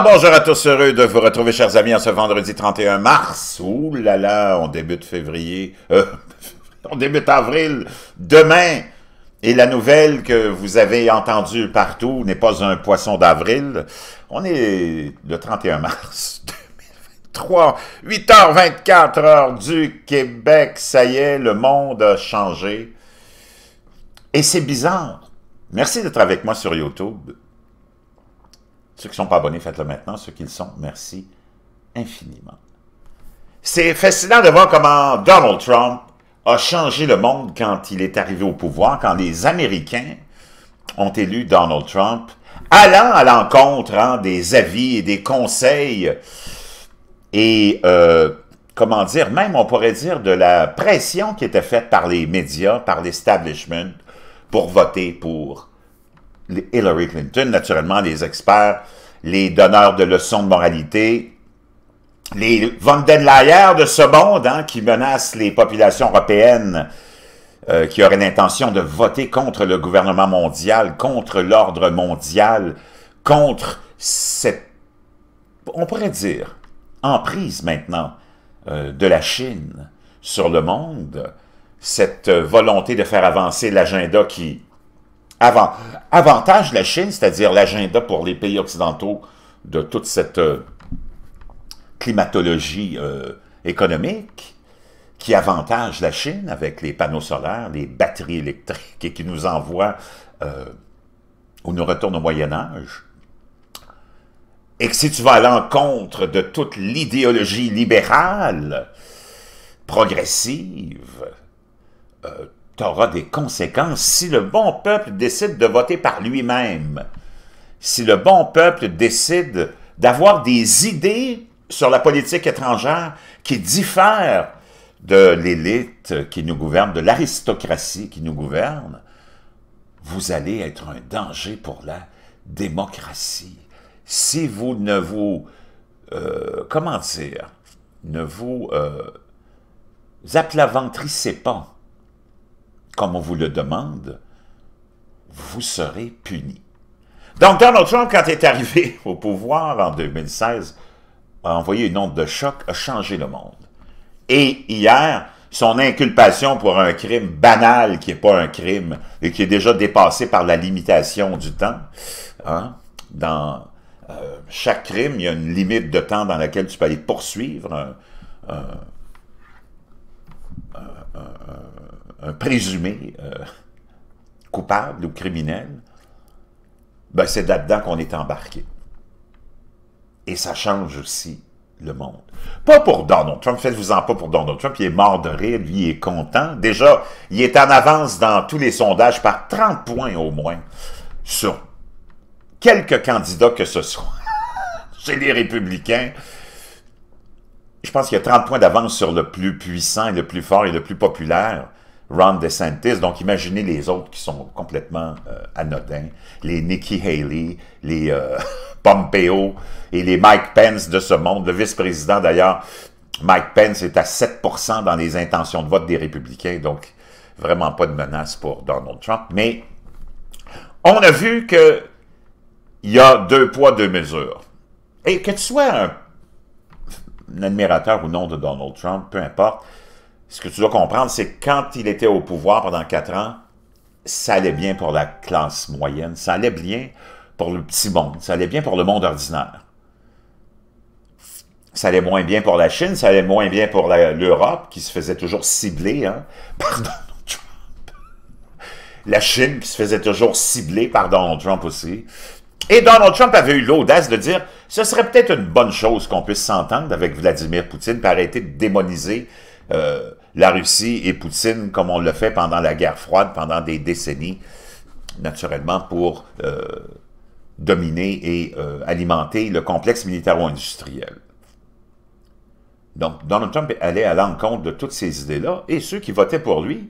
Ah, bonjour à tous, heureux de vous retrouver, chers amis, en ce vendredi 31 mars. Ouh là là, on débute février, euh, on débute avril, demain. Et la nouvelle que vous avez entendue partout n'est pas un poisson d'avril. On est le 31 mars 2023, 8h24 heure du Québec. Ça y est, le monde a changé. Et c'est bizarre. Merci d'être avec moi sur YouTube. Ceux qui ne sont pas abonnés, faites-le maintenant. Ceux qui le sont, merci infiniment. C'est fascinant de voir comment Donald Trump a changé le monde quand il est arrivé au pouvoir, quand les Américains ont élu Donald Trump, allant à l'encontre hein, des avis et des conseils et, euh, comment dire, même on pourrait dire de la pression qui était faite par les médias, par l'establishment pour voter pour Hillary Clinton, naturellement, les experts, les donneurs de leçons de moralité, les von den de ce monde hein, qui menacent les populations européennes euh, qui auraient l'intention de voter contre le gouvernement mondial, contre l'ordre mondial, contre cette, on pourrait dire, emprise maintenant euh, de la Chine sur le monde, cette euh, volonté de faire avancer l'agenda qui avant, avantage la Chine, c'est-à-dire l'agenda pour les pays occidentaux de toute cette euh, climatologie euh, économique qui avantage la Chine avec les panneaux solaires, les batteries électriques et qui nous envoie euh, ou nous retourne au Moyen Âge. Et que si tu vas à l'encontre de toute l'idéologie libérale, progressive, euh, aura des conséquences si le bon peuple décide de voter par lui-même, si le bon peuple décide d'avoir des idées sur la politique étrangère qui diffèrent de l'élite qui nous gouverne, de l'aristocratie qui nous gouverne, vous allez être un danger pour la démocratie. Si vous ne vous... Euh, comment dire? Ne vous... Euh, pas comme on vous le demande, vous serez puni. Donc, Donald Trump, quand il est arrivé au pouvoir en 2016, a envoyé une onde de choc, a changé le monde. Et hier, son inculpation pour un crime banal qui n'est pas un crime et qui est déjà dépassé par la limitation du temps, hein, dans euh, chaque crime, il y a une limite de temps dans laquelle tu peux aller poursuivre un, un présumé euh, coupable ou criminel, ben c'est là-dedans qu'on est embarqué. Et ça change aussi le monde. Pas pour Donald Trump, faites-vous-en pas pour Donald Trump, il est mort de rire, lui, il est content. Déjà, il est en avance dans tous les sondages par 30 points au moins sur quelques candidats que ce soit chez les républicains. Je pense qu'il y a 30 points d'avance sur le plus puissant, et le plus fort et le plus populaire. Ron DeSantis. Donc, imaginez les autres qui sont complètement euh, anodins. Les Nikki Haley, les euh, Pompeo et les Mike Pence de ce monde. Le vice-président, d'ailleurs, Mike Pence est à 7 dans les intentions de vote des républicains. Donc, vraiment pas de menace pour Donald Trump. Mais on a vu que il y a deux poids, deux mesures. Et que tu sois un admirateur ou non de Donald Trump, peu importe, ce que tu dois comprendre, c'est que quand il était au pouvoir pendant quatre ans, ça allait bien pour la classe moyenne, ça allait bien pour le petit monde, ça allait bien pour le monde ordinaire. Ça allait moins bien pour la Chine, ça allait moins bien pour l'Europe, qui se faisait toujours cibler hein, par Donald Trump. La Chine qui se faisait toujours cibler par Donald Trump aussi. Et Donald Trump avait eu l'audace de dire « Ce serait peut-être une bonne chose qu'on puisse s'entendre avec Vladimir Poutine pour arrêter de démoniser euh, la Russie et Poutine comme on le fait pendant la guerre froide, pendant des décennies, naturellement pour euh, dominer et euh, alimenter le complexe militaro-industriel. Donc, Donald Trump allait à l'encontre de toutes ces idées-là, et ceux qui votaient pour lui,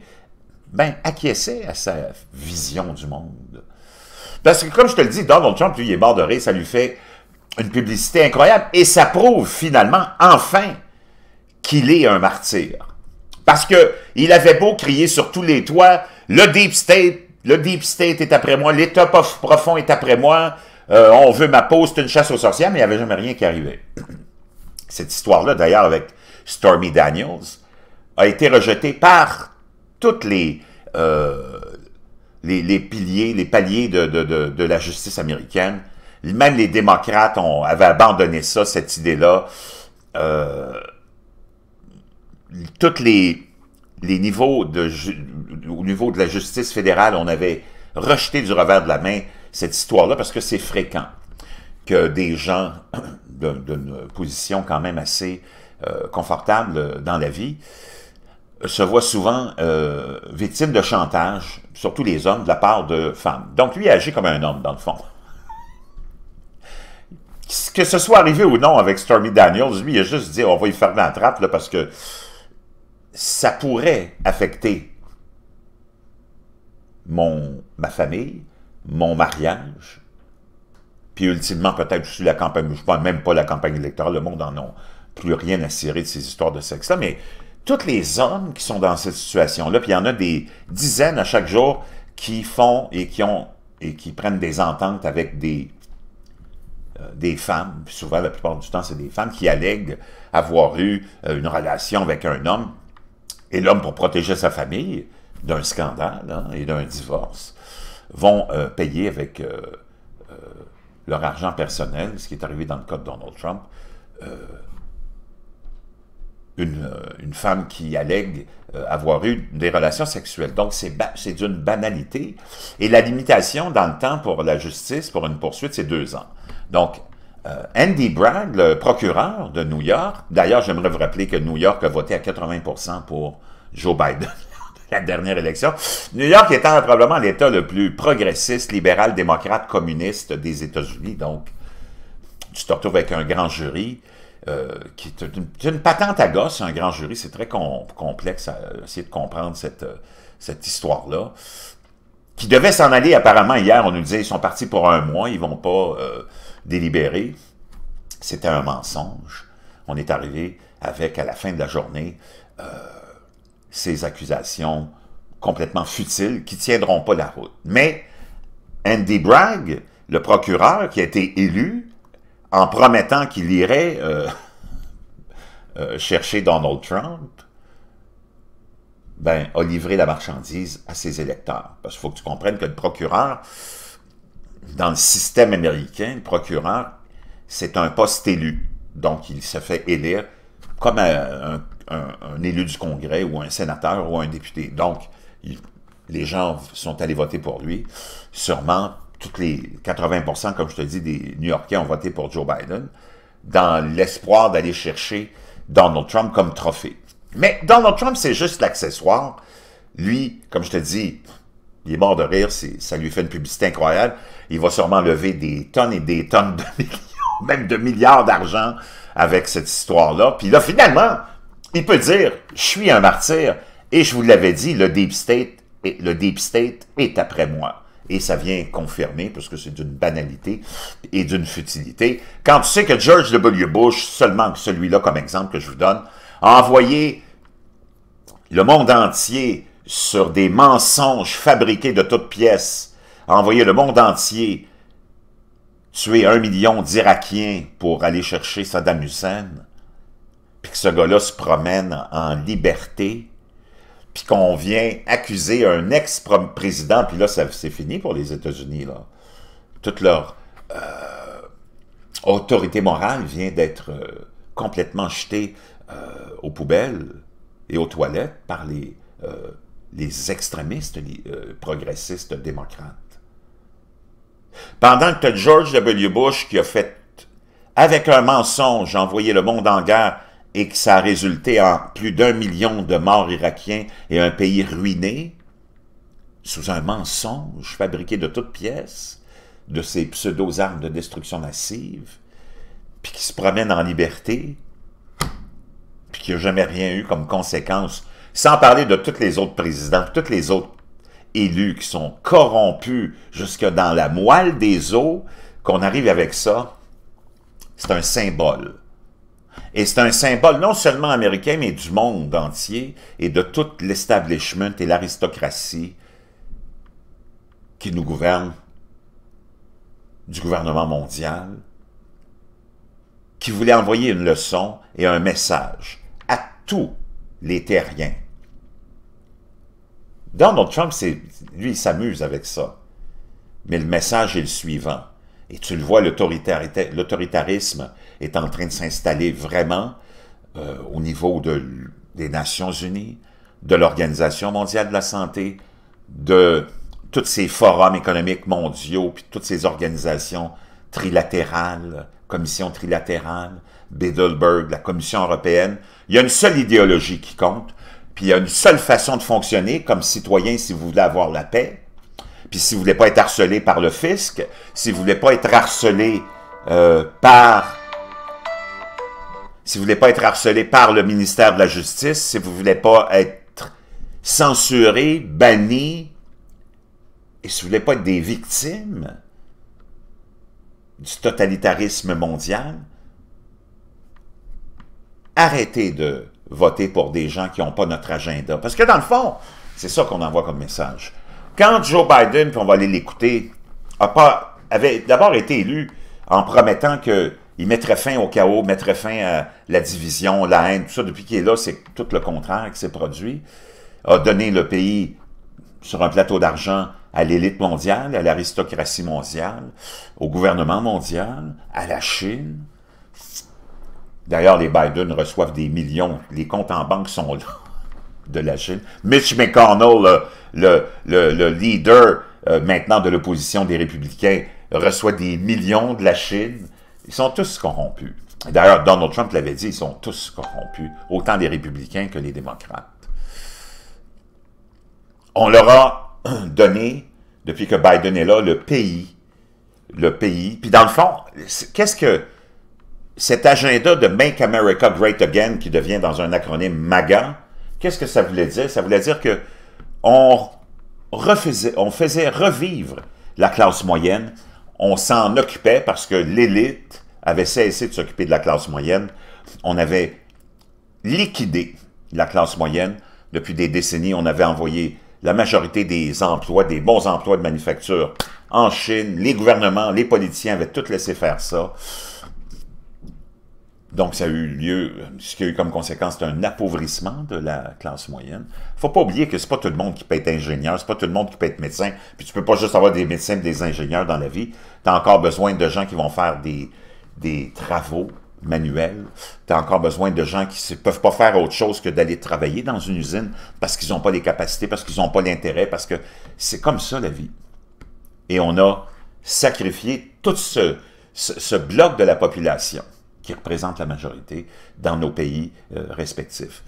ben, acquiesçaient à sa vision du monde. Parce que, comme je te le dis, Donald Trump, lui, il est mort ça lui fait une publicité incroyable, et ça prouve, finalement, enfin, qu'il est un martyr. Parce que il avait beau crier sur tous les toits, le Deep State, le Deep State est après moi, l'État profond est après moi, euh, on veut ma peau, c'est une chasse aux sorcières, mais il n'y avait jamais rien qui arrivait. Cette histoire-là, d'ailleurs, avec Stormy Daniels, a été rejetée par toutes les, euh, les, piliers, les paliers de, la justice américaine. Même les démocrates ont, avaient abandonné ça, cette idée-là. Euh, tous les, les niveaux de au niveau de la justice fédérale, on avait rejeté du revers de la main cette histoire-là parce que c'est fréquent que des gens d'une position quand même assez euh, confortable dans la vie euh, se voient souvent euh, victimes de chantage, surtout les hommes, de la part de femmes. Donc lui agit comme un homme, dans le fond. Que ce soit arrivé ou non avec Stormy Daniels, lui, il a juste dit « on va y faire la trappe là, parce que ça pourrait affecter mon, ma famille, mon mariage, puis ultimement peut-être je suis la campagne, je vois même pas la campagne électorale, le monde en a plus rien à cirer de ces histoires de sexe-là, mais tous les hommes qui sont dans cette situation-là, puis il y en a des dizaines à chaque jour qui font et qui ont et qui prennent des ententes avec des euh, des femmes, souvent la plupart du temps c'est des femmes qui allèguent avoir eu euh, une relation avec un homme et l'homme pour protéger sa famille d'un scandale hein, et d'un divorce, vont euh, payer avec euh, euh, leur argent personnel, ce qui est arrivé dans le cas de Donald Trump, une, une, femme qui allègue avoir eu des relations sexuelles. Donc, c'est d'une banalité. Et la limitation dans le temps pour la justice, pour une poursuite, c'est deux ans. Donc, euh, Andy Bragg, le procureur de New York, d'ailleurs, j'aimerais vous rappeler que New York a voté à 80% pour Joe Biden la dernière élection. New York étant probablement l'État le plus progressiste, libéral, démocrate, communiste des États-Unis. Donc, tu te retrouves avec un grand jury euh, qui est une, patente à gosse, un grand jury. C'est très complexe à essayer de comprendre cette, euh, cette histoire-là. Qui devait s'en aller apparemment hier, on nous disait, ils sont partis pour un mois, ils vont pas délibéré. C'était un mensonge. On est arrivé avec, à la fin de la journée, euh, ces accusations complètement futiles qui tiendront pas la route. Mais Andy Bragg, le procureur qui a été élu, en promettant qu'il irait euh, euh, chercher Donald Trump, ben, a livré la marchandise à ses électeurs. Parce qu'il faut que tu comprennes que le procureur, dans le système américain, le procureur, c'est un poste élu. Donc, il se fait élire comme un, un, élu du Congrès ou un sénateur ou un député. Donc, les gens sont allés voter pour lui. Sûrement, toutes les 80 comme je te dis, des New-Yorkais ont voté pour Joe Biden dans l'espoir d'aller chercher Donald Trump comme trophée. Mais Donald Trump, c'est juste l'accessoire. Lui, comme je te dis, il est mort de rire, ça lui fait une publicité incroyable. Il va sûrement lever des tonnes et des tonnes de millions, même de milliards d'argent avec cette histoire-là. Puis là, finalement, il peut dire, je suis un martyr, et je vous l'avais dit, le Deep State le State est après moi. Et ça vient confirmer, parce que c'est d'une banalité et d'une futilité. Quand tu sais que George W. Bush, seulement celui-là comme exemple que je vous donne, a envoyé le monde entier sur des mensonges fabriqués de toutes pièces, envoyer le monde entier tuer un million d'Irakiens pour aller chercher Saddam Hussein, puis que ce gars-là se promène en liberté, puis qu'on vient accuser un ex-président, puis là, c'est fini pour les États-Unis, là. Toute leur euh, autorité morale vient d'être euh, complètement jetée euh, aux poubelles et aux toilettes par les les extrémistes les, euh, progressistes démocrates. Pendant que George W. Bush qui a fait, avec un mensonge, envoyer le monde en guerre et que ça a résulté en plus d'un million de morts irakiens et un pays ruiné, sous un mensonge fabriqué de toutes pièces, de ces pseudo-armes de destruction massive, puis qui se promène en liberté, puis qui n'a jamais rien eu comme conséquence sans parler de tous les autres présidents, tous les autres élus qui sont corrompus jusque dans la moelle des os, qu'on arrive avec ça, c'est un symbole. Et c'est un symbole non seulement américain, mais du monde entier et de tout l'establishment et l'aristocratie qui nous gouverne, du gouvernement mondial, qui voulait envoyer une leçon et un message à tous les terriens. Donald Trump, lui, il s'amuse avec ça. Mais le message est le suivant. Et tu le vois, l'autoritarisme est en train de s'installer vraiment euh, au niveau des Nations Unies, de l'Organisation mondiale de la santé, de tous ces forums économiques mondiaux, puis toutes ces organisations trilatérales, commission trilatérale, Biddleberg, la Commission européenne. Il y a une seule idéologie qui compte, puis il y a une seule façon de fonctionner comme citoyen si vous voulez avoir la paix, puis si vous voulez pas être harcelé par le fisc, si vous voulez pas être harcelé euh, par si vous voulez pas être harcelé par le ministère de la Justice, si vous voulez pas être censuré, banni, et si vous voulez pas être des victimes, du totalitarisme mondial, arrêtez de voter pour des gens qui n'ont pas notre agenda. Parce que dans le fond, c'est ça qu'on envoie comme message. Quand Joe Biden, puis on va aller l'écouter, avait d'abord été élu en promettant qu'il mettrait fin au chaos, mettrait fin à la division, la haine, tout ça, depuis qu'il est là, c'est tout le contraire qui s'est produit, a donné le pays sur un plateau d'argent à l'élite mondiale, à l'aristocratie mondiale, au gouvernement mondial, à la Chine. D'ailleurs, les Biden reçoivent des millions. Les comptes en banque sont là de la Chine. Mitch McConnell, le, leader euh, maintenant de l'opposition des républicains, reçoit des millions de la Chine. Ils sont tous corrompus. D'ailleurs, Donald Trump l'avait dit, ils sont tous corrompus, autant les républicains que les démocrates on leur a donné, depuis que Biden est là, le pays, le pays. Puis dans le fond, qu'est-ce que cet agenda de Make America Great Again qui devient dans un acronyme MAGA, qu'est-ce que ça voulait dire? Ça voulait dire que on, refaisait, on faisait revivre la classe moyenne, on s'en occupait parce que l'élite avait cessé de s'occuper de la classe moyenne, on avait liquidé la classe moyenne. Depuis des décennies, on avait envoyé la majorité des emplois, des bons emplois de manufacture en Chine. Les gouvernements, les politiciens avaient tout laissé faire ça. Donc, ça a eu lieu, ce qui a eu comme conséquence, c'est un appauvrissement de la classe moyenne. faut pas oublier que c'est pas tout le monde qui peut être ingénieur, c'est pas tout le monde qui peut être médecin, puis tu peux pas juste avoir des médecins et des ingénieurs dans la vie. Tu as encore besoin de gens qui vont faire des, des travaux manuel. Tu as encore besoin de gens qui ne peuvent pas faire autre chose que d'aller travailler dans une usine parce qu'ils n'ont pas les capacités, parce qu'ils n'ont pas l'intérêt, parce que c'est comme ça la vie. Et on a sacrifié tout ce, ce, bloc de la population qui représente la majorité dans nos pays euh, respectifs.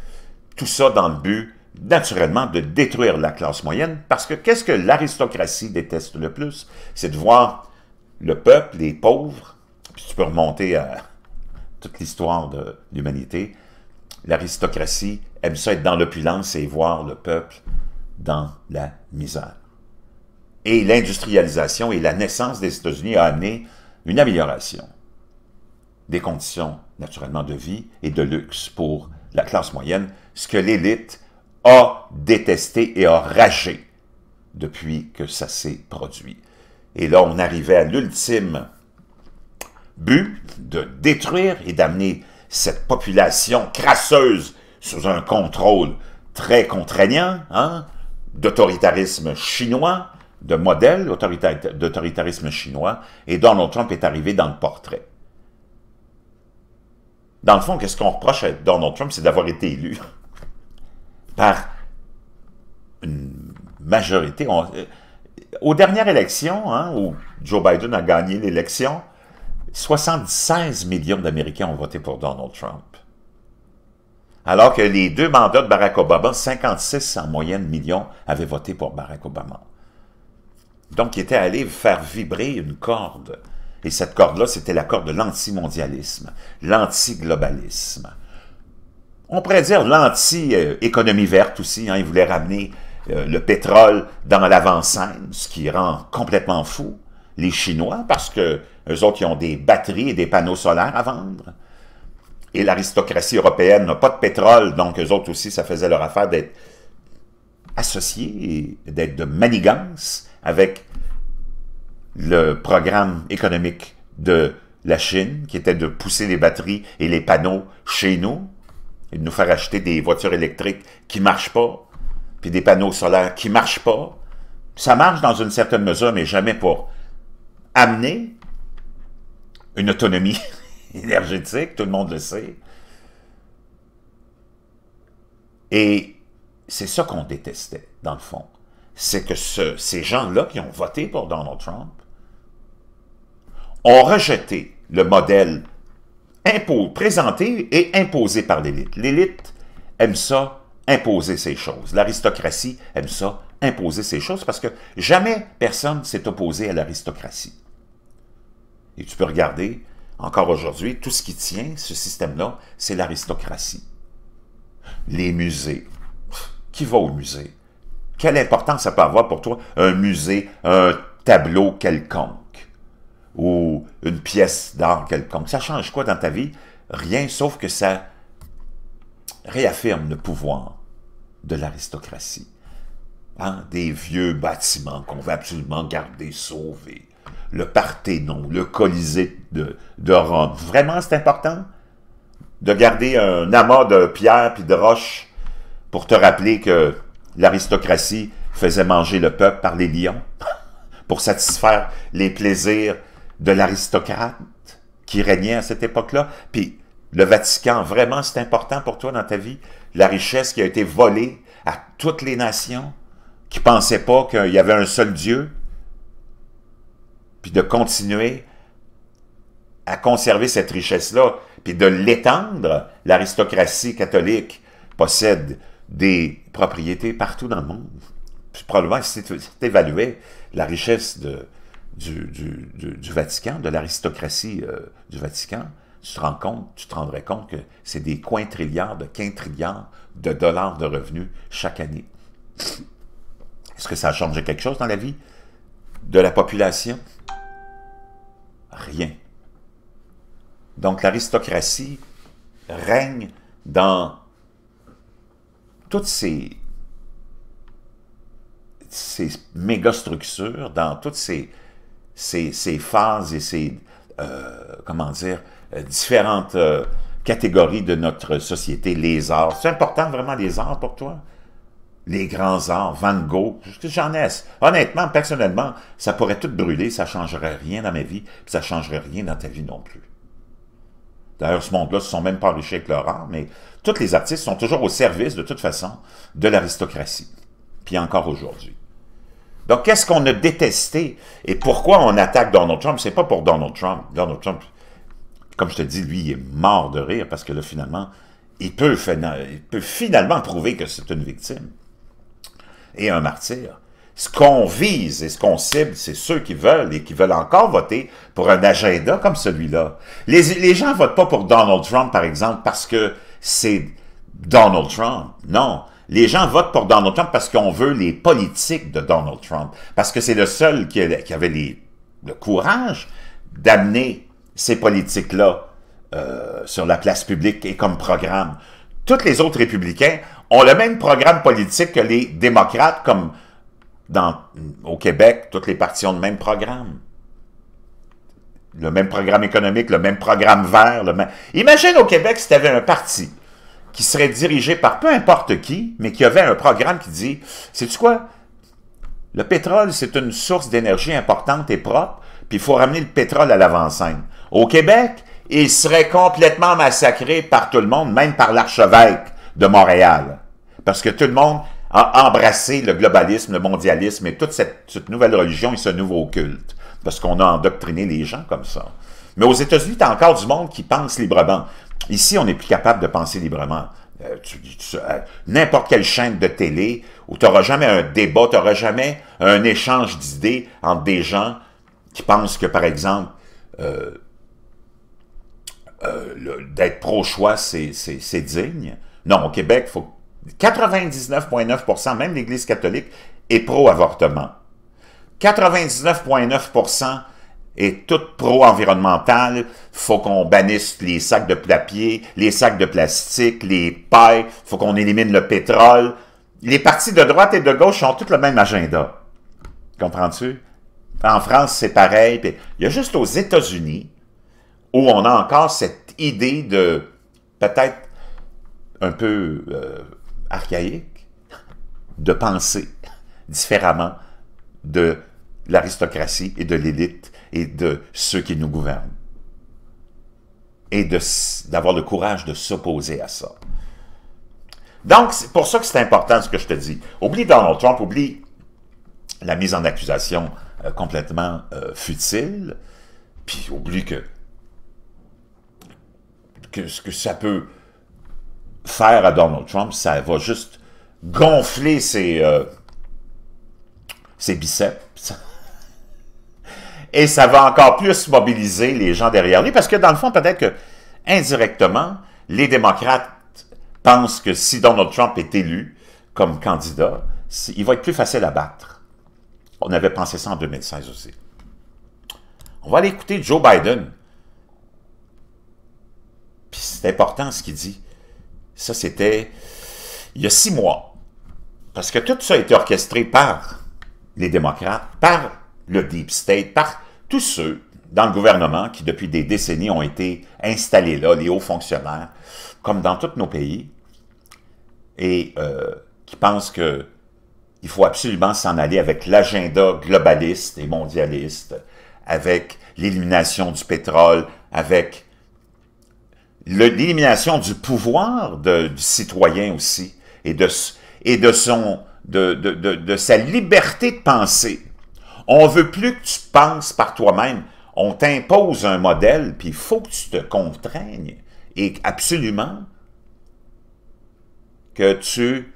Tout ça dans le but, naturellement, de détruire la classe moyenne, parce que qu'est-ce que l'aristocratie déteste le plus? C'est de voir le peuple, les pauvres, puis tu peux remonter à, toute l'histoire de l'humanité, l'aristocratie aime ça être dans l'opulence et voir le peuple dans la misère. Et l'industrialisation et la naissance des États-Unis a amené une amélioration des conditions naturellement de vie et de luxe pour la classe moyenne, ce que l'élite a détesté et a ragé depuis que ça s'est produit. Et là, on arrivait à l'ultime but de détruire et d'amener cette population crasseuse sous un contrôle très contraignant, hein, d'autoritarisme chinois, de modèle d'autoritarisme chinois, et Donald Trump est arrivé dans le portrait. Dans le fond, qu'est-ce qu'on reproche à Donald Trump, c'est d'avoir été élu par une majorité. Euh, aux dernières élections, hein, où Joe Biden a gagné l'élection, 76 millions d'Américains ont voté pour Donald Trump. Alors que les deux mandats de Barack Obama, 56 en moyenne millions avaient voté pour Barack Obama. Donc, il était allé faire vibrer une corde. Et cette corde-là, c'était la corde de l'anti-globalisme. On pourrait dire l'anti-économie verte aussi. Hein. il voulait ramener euh, le pétrole dans l'avant-scène, ce qui rend complètement fou les Chinois, parce que eux autres, ils ont des batteries et des panneaux solaires à vendre. Et l'aristocratie européenne n'a pas de pétrole, donc eux autres aussi, ça faisait leur affaire d'être associés, d'être de manigance avec le programme économique de la Chine, qui était de pousser les batteries et les panneaux chez nous, et de nous faire acheter des voitures électriques qui ne marchent pas, puis des panneaux solaires qui ne marchent pas. Ça marche dans une certaine mesure, mais jamais pour amener une autonomie énergétique, tout le monde le sait. Et c'est ça qu'on détestait, dans le fond. C'est que ces gens-là qui ont voté pour Donald Trump ont rejeté le modèle présenté et imposé par l'élite. L'élite aime ça, imposer ces choses. L'aristocratie aime ça, imposer ces choses, parce que jamais personne s'est opposé à l'aristocratie. Et tu peux regarder, encore aujourd'hui, tout ce qui tient ce système-là, c'est l'aristocratie. Les musées. Qui va au musée? Quelle importance ça peut avoir pour toi un musée, un tableau quelconque ou une pièce d'art quelconque? Ça change quoi dans ta vie? Rien, sauf que ça réaffirme le pouvoir de l'aristocratie. Hein, des vieux bâtiments qu'on veut absolument garder sauvés le Parthénon, le Colisée de, Rome. Vraiment, c'est important de garder un amas de pierres puis de roches pour te rappeler que l'aristocratie faisait manger le peuple par les lions pour satisfaire les plaisirs de l'aristocrate qui régnait à cette époque-là. Puis le Vatican, vraiment, c'est important pour toi dans ta vie. La richesse qui a été volée à toutes les nations qui pensaient pas qu'il y avait un seul Dieu, puis de continuer à conserver cette richesse-là, puis de l'étendre. L'aristocratie catholique possède des propriétés partout dans le monde. probablement, si tu évaluais la richesse du, Vatican, de l'aristocratie euh, du Vatican, tu te rends compte, tu te rendrais compte que c'est des trilliards, de trilliards de dollars de revenus chaque année. Est-ce que ça a changé quelque chose dans la vie de la population? Donc l'aristocratie règne dans toutes ces, ces méga-structures, dans toutes ces, ces, phases et ces, euh, comment dire, différentes euh, catégories de notre société, les arts. C'est important vraiment les arts pour toi? les grands arts, Van Gogh, que j'en ai. Honnêtement, personnellement, ça pourrait tout brûler, ça changerait rien dans ma vie, puis ça changerait rien dans ta vie non plus. D'ailleurs, ce monde-là ne se sont même pas enrichis avec leur art, mais tous les artistes sont toujours au service, de toute façon, de l'aristocratie, puis encore aujourd'hui. Donc, qu'est-ce qu'on a détesté et pourquoi on attaque Donald Trump? C'est pas pour Donald Trump. Donald Trump, comme je te dis, lui, il est mort de rire parce que là, finalement, il peut finalement prouver que c'est une victime et un martyr. Ce qu'on vise et ce qu'on cible, c'est ceux qui veulent et qui veulent encore voter pour un agenda comme celui-là. Les, les gens votent pas pour Donald Trump, par exemple, parce que c'est Donald Trump. Non. Les gens votent pour Donald Trump parce qu'on veut les politiques de Donald Trump, parce que c'est le seul qui, avait le courage d'amener ces politiques-là euh, sur la place publique et comme programme. Tous les autres républicains ont le même programme politique que les démocrates, comme dans, au Québec, toutes les parties ont le même programme. Le même programme économique, le même programme vert. Le Imagine au Québec si tu avais un parti qui serait dirigé par peu importe qui, mais qui avait un programme qui dit, sais-tu quoi, le pétrole, c'est une source d'énergie importante et propre, puis il faut ramener le pétrole à l'avant-scène. Au Québec, il serait complètement massacré par tout le monde, même par l'archevêque de Montréal parce que tout le monde a embrassé le globalisme, le mondialisme et toute cette, nouvelle religion et ce nouveau culte, parce qu'on a endoctriné les gens comme ça. Mais aux États-Unis, tu as encore du monde qui pense librement. Ici, on n'est plus capable de penser librement. Euh, euh, n'importe quelle chaîne de télé où tu n'auras jamais un débat, tu n'auras jamais un échange d'idées entre des gens qui pensent que, par exemple, euh, d'être pro-choix, c'est digne. Non, au Québec, faut, 99,9 même l'Église catholique, est pro-avortement. 99,9 est tout pro environnemental. Faut qu'on bannisse les sacs de papier, les sacs de plastique, les pailles. Faut qu'on élimine le pétrole. Les partis de droite et de gauche ont tous le même agenda. Comprends-tu? En France, c'est pareil. Il y a juste aux États-Unis où on a encore cette idée de peut-être un peu euh, archaïque de penser différemment de l'aristocratie et de l'élite et de ceux qui nous gouvernent. Et d'avoir le courage de s'opposer à ça. Donc, c'est pour ça que c'est important ce que je te dis. Oublie Donald Trump, oublie la mise en accusation euh, complètement euh, futile, puis oublie que, ce que ça peut faire à Donald Trump, ça va juste gonfler ses, euh, ses biceps. Et ça va encore plus mobiliser les gens derrière lui, parce que dans le fond, peut-être que indirectement, les démocrates pensent que si Donald Trump est élu comme candidat, il va être plus facile à battre. On avait pensé ça en 2016 aussi. On va aller écouter Joe Biden. Puis c'est important ce qu'il dit. Ça, c'était il y a six mois. Parce que tout ça a été orchestré par les démocrates, par le Deep State, par tous ceux dans le gouvernement qui, depuis des décennies, ont été installés là, les hauts fonctionnaires, comme dans tous nos pays, et euh, qui pensent que il faut absolument s'en aller avec l'agenda globaliste et mondialiste, avec l'élimination du pétrole, avec l'élimination du pouvoir du citoyen aussi et de, et de, son, de, sa liberté de penser. On ne veut plus que tu penses par toi-même. On t'impose un modèle, puis il faut que tu te contraignes et absolument que tu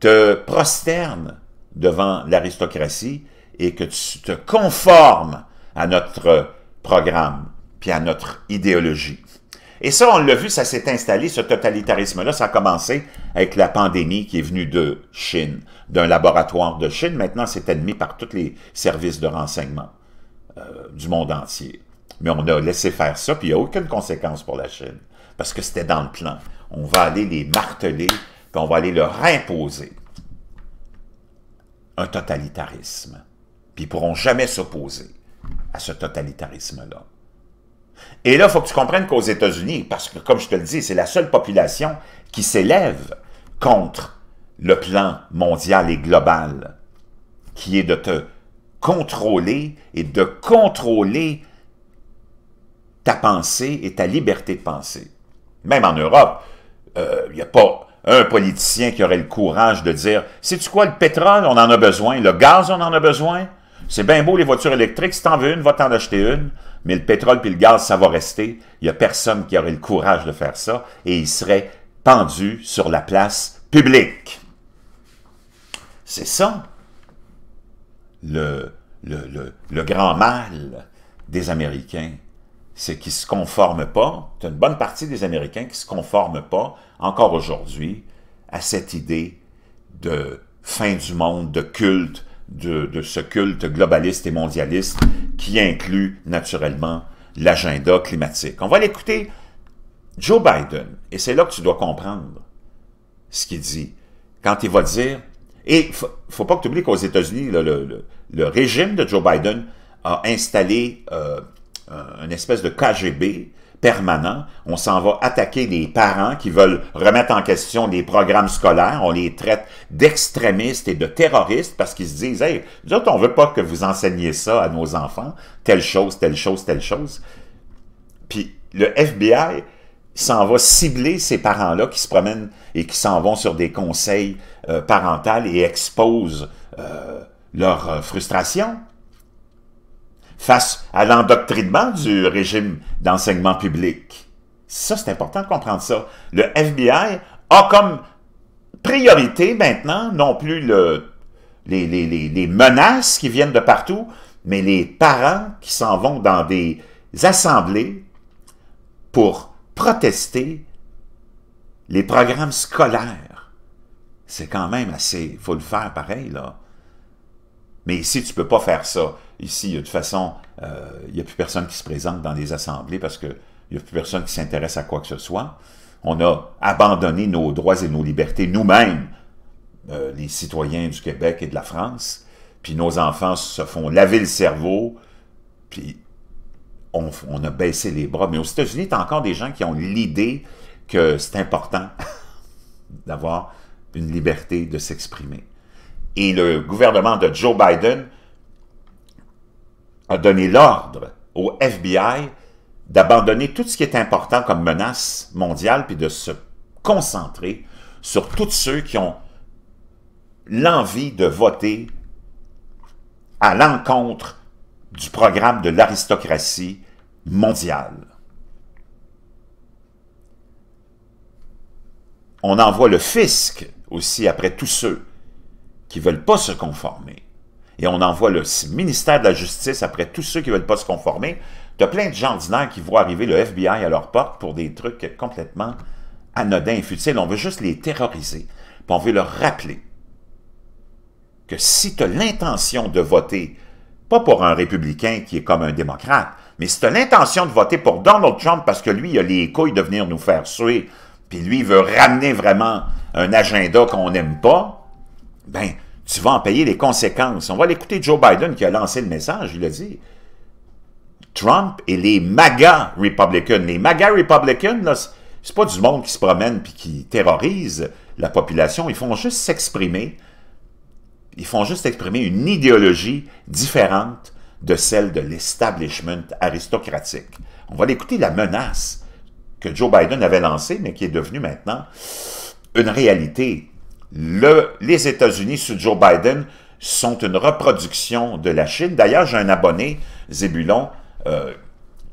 te prosternes devant l'aristocratie et que tu te conformes à notre programme puis à notre idéologie. Et ça, on l'a vu, ça s'est installé, ce totalitarisme-là, ça a commencé avec la pandémie qui est venue de Chine, d'un laboratoire de Chine. Maintenant, c'est admis par tous les services de renseignement euh, du monde entier. Mais on a laissé faire ça, puis il n'y a aucune conséquence pour la Chine, parce que c'était dans le plan. On va aller les marteler, puis on va aller leur imposer un totalitarisme. Puis ils ne pourront jamais s'opposer à ce totalitarisme-là. Et là, il faut que tu comprennes qu'aux États-Unis, parce que, comme je te le dis, c'est la seule population qui s'élève contre le plan mondial et global, qui est de te contrôler et de contrôler ta pensée et ta liberté de penser. Même en Europe, il euh, n'y a pas un politicien qui aurait le courage de dire « Sais-tu quoi, le pétrole, on en a besoin, le gaz, on en a besoin, c'est bien beau les voitures électriques, si t'en veux une, va t'en acheter une, mais le pétrole puis le gaz, ça va rester. Il n'y a personne qui aurait le courage de faire ça et il serait pendu sur la place publique. C'est ça, le, le, grand mal des Américains c'est qu'ils ne se conforment pas, c'est une bonne partie des Américains qui ne se conforment pas, encore aujourd'hui, à cette idée de fin du monde, de culte, de, ce culte globaliste et mondialiste qui inclut naturellement l'agenda climatique. On va l'écouter, Joe Biden, et c'est là que tu dois comprendre ce qu'il dit. Quand il va dire, et faut, faut pas que tu oublies qu'aux États-Unis, le, régime de Joe Biden a installé euh, une espèce de KGB permanent. On s'en va attaquer des parents qui veulent remettre en question des programmes scolaires. On les traite d'extrémistes et de terroristes parce qu'ils se disent, hey, nous autres, on veut pas que vous enseigniez ça à nos enfants, telle chose, telle chose, telle chose. Puis le FBI s'en va cibler ces parents-là qui se promènent et qui s'en vont sur des conseils euh, parentaux et exposent euh, leur euh, frustration, face à l'endoctrinement du régime d'enseignement public. Ça, c'est important de comprendre ça. Le FBI a comme priorité maintenant, non plus les, les menaces qui viennent de partout, mais les parents qui s'en vont dans des assemblées pour protester les programmes scolaires. C'est quand même assez... Il faut le faire pareil, là. Mais ici, tu ne peux pas faire ça. Ici, de toute façon, euh, il n'y a plus personne qui se présente dans les assemblées parce qu'il n'y a plus personne qui s'intéresse à quoi que ce soit. On a abandonné nos droits et nos libertés nous-mêmes, euh, les citoyens du Québec et de la France. Puis nos enfants se font laver le cerveau, puis on, on a baissé les bras. Mais aux États-Unis, tu as encore des gens qui ont l'idée que c'est important d'avoir une liberté de s'exprimer et le gouvernement de Joe Biden a donné l'ordre au FBI d'abandonner tout ce qui est important comme menace mondiale, puis de se concentrer sur tous ceux qui ont l'envie de voter à l'encontre du programme de l'aristocratie mondiale. On envoie le fisc aussi après tous ceux qui ne veulent pas se conformer. Et on envoie le ministère de la Justice après tous ceux qui ne veulent pas se conformer. Tu as plein de gens ordinaires qui voient arriver le FBI à leur porte pour des trucs complètement anodins et futiles. On veut juste les terroriser. on veut leur rappeler que si tu as l'intention de voter, pas pour un républicain qui est comme un démocrate, mais si tu as l'intention de voter pour Donald Trump parce que lui, il a les couilles de venir nous faire suer, puis lui, il veut ramener vraiment un agenda qu'on n'aime pas, ben, tu vas en payer les conséquences. On va l'écouter Joe Biden qui a lancé le message, il a dit. Trump et les MAGA Republicans. Les MAGA Republicans, là, c'est pas du monde qui se promène puis qui terrorise la population. Ils font juste s'exprimer. Ils font juste exprimer une idéologie différente de celle de l'establishment aristocratique. On va l'écouter la menace que Joe Biden avait lancée, mais qui est devenue maintenant une réalité les États-Unis sous Joe Biden sont une reproduction de la Chine. D'ailleurs, j'ai un abonné, Zébulon, euh,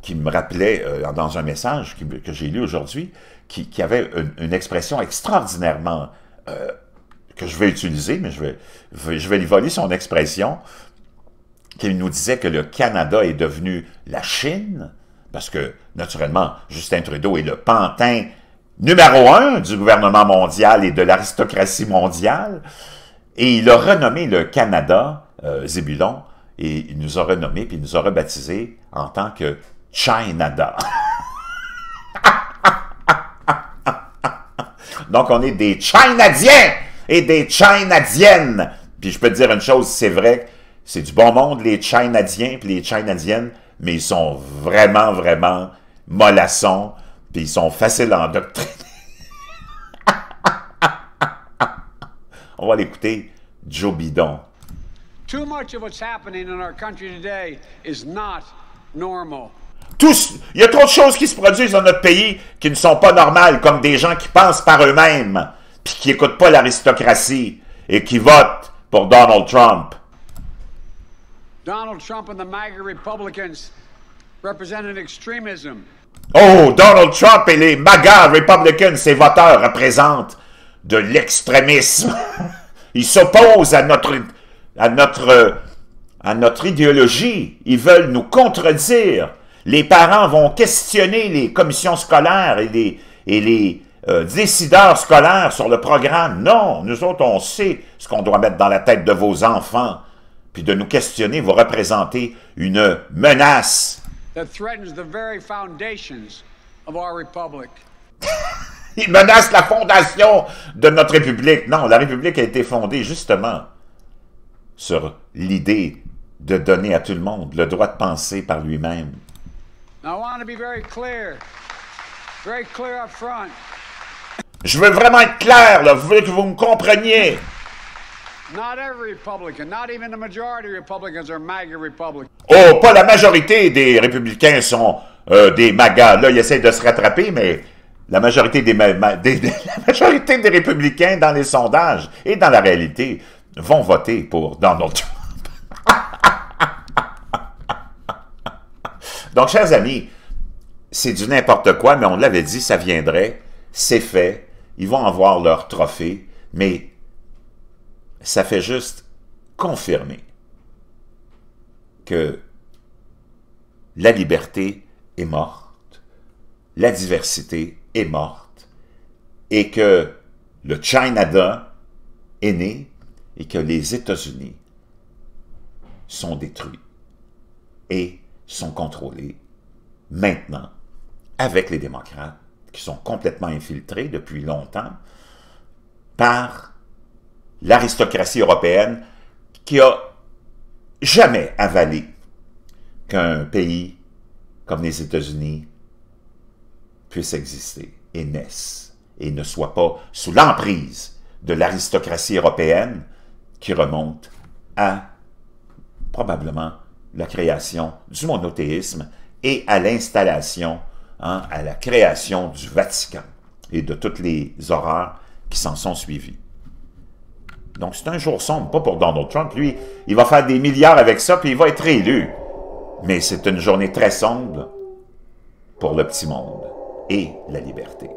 qui me rappelait euh, dans un message que j'ai lu aujourd'hui, qui, avait une, expression extraordinairement euh, que je vais utiliser, mais je vais, je vais lui voler son expression, qu'il nous disait que le Canada est devenu la Chine, parce que, naturellement, Justin Trudeau est le pantin numéro un du gouvernement mondial et de l'aristocratie mondiale, et il a renommé le Canada, euh, Zébulon, et il nous a renommé, puis il nous a rebaptisé en tant que Chinada. Donc, on est des Chinadiens et des Chinadiennes. Puis je peux te dire une chose, c'est vrai, c'est du bon monde, les Chinadiens puis les Chinadiennes, mais ils sont vraiment, vraiment mollassons, puis ils sont faciles à endoctriner. On va l'écouter, Joe Bidon. Too much of what's happening in our country today is not normal. Tous, il y a trop de choses qui se produisent dans notre pays qui ne sont pas normales, comme des gens qui pensent par eux-mêmes, puis qui n'écoutent pas l'aristocratie et qui votent pour Donald Trump. Donald Trump and the MAGA Republicans an extremism. Oh, Donald Trump et les MAGA Republicans, ces voteurs, représentent de l'extrémisme. Ils s'opposent à notre, à, notre, à notre idéologie. Ils veulent nous contredire. Les parents vont questionner les commissions scolaires et les, et les euh, décideurs scolaires sur le programme. Non, nous autres, on sait ce qu'on doit mettre dans la tête de vos enfants. Puis de nous questionner, vous représentez une menace Il menace la fondation de notre République. Non, la République a été fondée justement sur l'idée de donner à tout le monde le droit de penser par lui-même. Je veux vraiment être clair, là. je veux que vous me compreniez. Not every Republican, not even the majority Republicans MAGA Oh, pas la majorité des républicains sont euh, des MAGA. Là, ils essaient de se rattraper, mais la majorité des, la majorité des républicains dans les sondages et dans la réalité vont voter pour Donald Trump. Donc, chers amis, c'est du n'importe quoi, mais on l'avait dit, ça viendrait, c'est fait, ils vont avoir leur trophée, mais ça fait juste confirmer que la liberté est morte, la diversité est morte, et que le China est né et que les États-Unis sont détruits et sont contrôlés maintenant avec les démocrates qui sont complètement infiltrés depuis longtemps par l'aristocratie européenne qui a jamais avalé qu'un pays comme les États-Unis puisse exister et naisse et ne soit pas sous l'emprise de l'aristocratie européenne qui remonte à probablement la création du monothéisme et à l'installation, hein, à la création du Vatican et de toutes les horreurs qui s'en sont suivies. Donc c'est un jour sombre, pas pour Donald Trump. Lui, il va faire des milliards avec ça, puis il va être réélu. Mais c'est une journée très sombre pour le petit monde et la liberté.